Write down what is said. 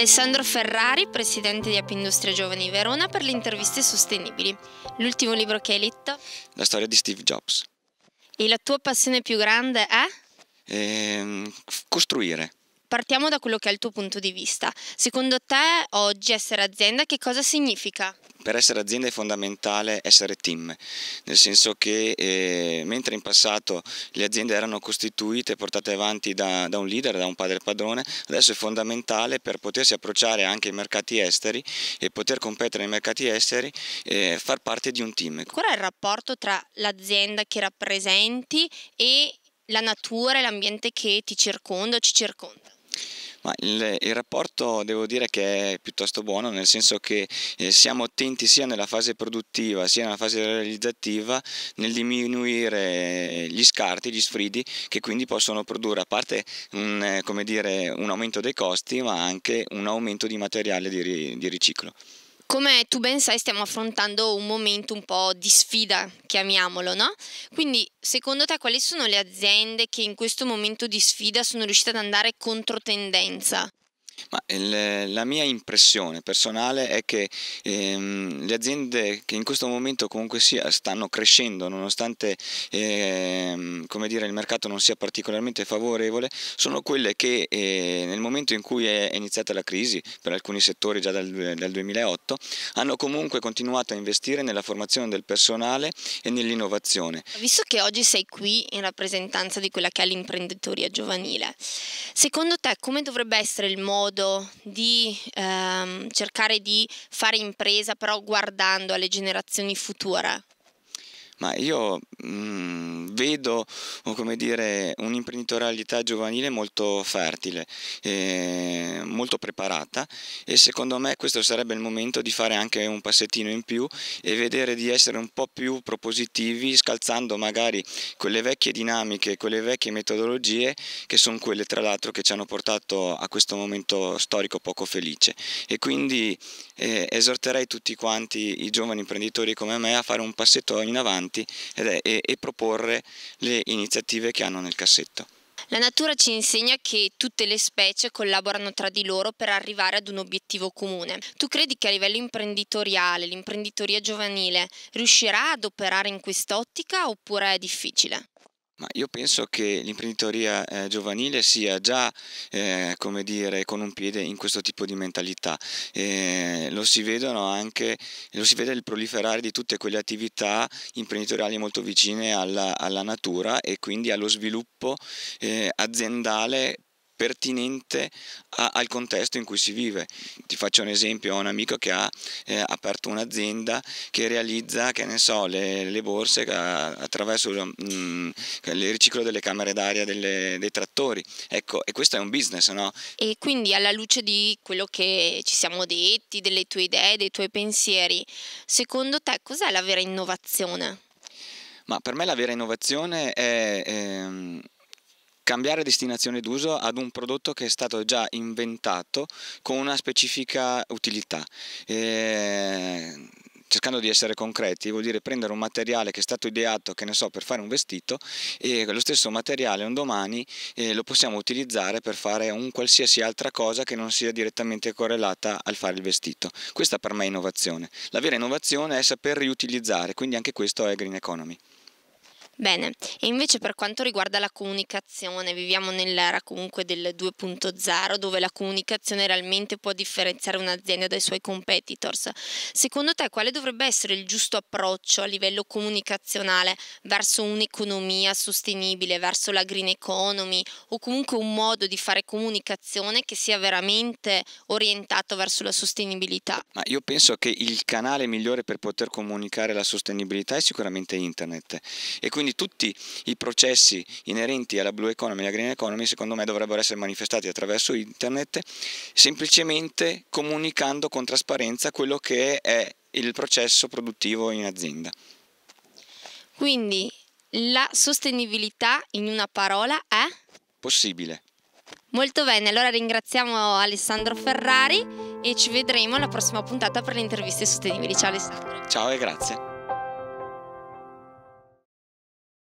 Alessandro Ferrari, presidente di App Industria Giovani Verona, per le interviste sostenibili. L'ultimo libro che hai letto? La storia di Steve Jobs. E la tua passione più grande è? Ehm, costruire. Partiamo da quello che è il tuo punto di vista. Secondo te oggi essere azienda che cosa significa? per essere azienda è fondamentale essere team, nel senso che eh, mentre in passato le aziende erano costituite, e portate avanti da, da, un leader, da un padre padrone, adesso è fondamentale per potersi approcciare anche ai mercati esteri e poter competere nei mercati esteri e eh, far parte di un team. Qual è il rapporto tra l'azienda che rappresenti e la natura e l'ambiente che ti circonda o ci circonda? Ma il, il, rapporto devo dire che è piuttosto buono, nel senso che eh, siamo attenti sia nella fase produttiva sia nella fase realizzativa nel diminuire gli scarti, gli sfridi, che quindi possono produrre a parte un, dire, un aumento dei costi, ma anche un aumento di materiale di, di riciclo. Come tu ben sai, stiamo affrontando un momento un po' di sfida, chiamiamolo, no? Quindi, secondo te, quali sono le aziende che in questo momento di sfida sono riuscite ad andare contro tendenza? Ma ehm, la mia impressione personale è che ehm, le aziende che in questo momento comunque sia stanno crescendo nonostante ehm, dire, il mercato non sia particolarmente favorevole sono quelle che eh, nel momento in cui è iniziata la crisi per alcuni settori già dal, dal 2008 hanno comunque continuato a investire nella formazione del personale e nell'innovazione. Visto che oggi sei qui in rappresentanza di quella che è l'imprenditoria giovanile, secondo te come dovrebbe essere il modo modo di ehm, cercare di fare impresa però guardando alle generazioni future ma io mh, mm, vedo dire, un'imprenditorialità giovanile molto fertile, eh, molto preparata e secondo me questo sarebbe il momento di fare anche un passettino in più e vedere di essere un po' più propositivi, scalzando magari quelle vecchie dinamiche, quelle vecchie metodologie che sono quelle tra l'altro che ci hanno portato a questo momento storico poco felice e quindi eh, esorterei tutti quanti i giovani imprenditori come me a fare un passetto in avanti avanti e, e, e proporre le iniziative che hanno nel cassetto. La natura ci insegna che tutte le specie collaborano tra di loro per arrivare ad un obiettivo comune. Tu credi che a livello imprenditoriale l'imprenditoria giovanile riuscirà ad operare in quest'ottica oppure è difficile? Ma io penso che l'imprenditoria eh, giovanile sia già, eh, come dire, con un piede in questo tipo di mentalità. Eh, lo si vedono anche, lo si vede il proliferare di tutte quelle attività imprenditoriali molto vicine alla, alla natura e quindi allo sviluppo eh, aziendale pertinente a, al contesto in cui si vive. Ti faccio un esempio, ho un amico che ha eh, aperto un'azienda che realizza, che ne so, le, le borse attraverso mh, mm, il riciclo delle camere d'aria delle, dei trattori. Ecco, e questo è un business, no? E quindi alla luce di quello che ci siamo detti, delle tue idee, dei tuoi pensieri, secondo te cos'è la vera innovazione? Ma per me la vera innovazione è... è ehm, cambiare destinazione d'uso ad un prodotto che è stato già inventato con una specifica utilità. E eh, cercando di essere concreti, vuol dire prendere un materiale che è stato ideato, che ne so, per fare un vestito e lo stesso materiale un domani eh, lo possiamo utilizzare per fare un qualsiasi altra cosa che non sia direttamente correlata al fare il vestito. Questa per me è innovazione. La vera innovazione è saper riutilizzare, quindi anche questo è green economy. Bene, e invece per quanto riguarda la comunicazione, viviamo nell'era comunque del 2.0 dove la comunicazione realmente può differenziare un'azienda dai suoi competitors. Secondo te quale dovrebbe essere il giusto approccio a livello comunicazionale verso un'economia sostenibile, verso la green economy o comunque un modo di fare comunicazione che sia veramente orientato verso la sostenibilità? Ma io penso che il canale migliore per poter comunicare la sostenibilità è sicuramente internet e quindi quindi tutti i processi inerenti alla blue economy e alla green economy secondo me dovrebbero essere manifestati attraverso internet semplicemente comunicando con trasparenza quello che è il processo produttivo in azienda. Quindi la sostenibilità in una parola è? Possibile. Molto bene, allora ringraziamo Alessandro Ferrari e ci vedremo alla prossima puntata per le interviste sostenibili. Ciao Alessandro. Ciao e grazie.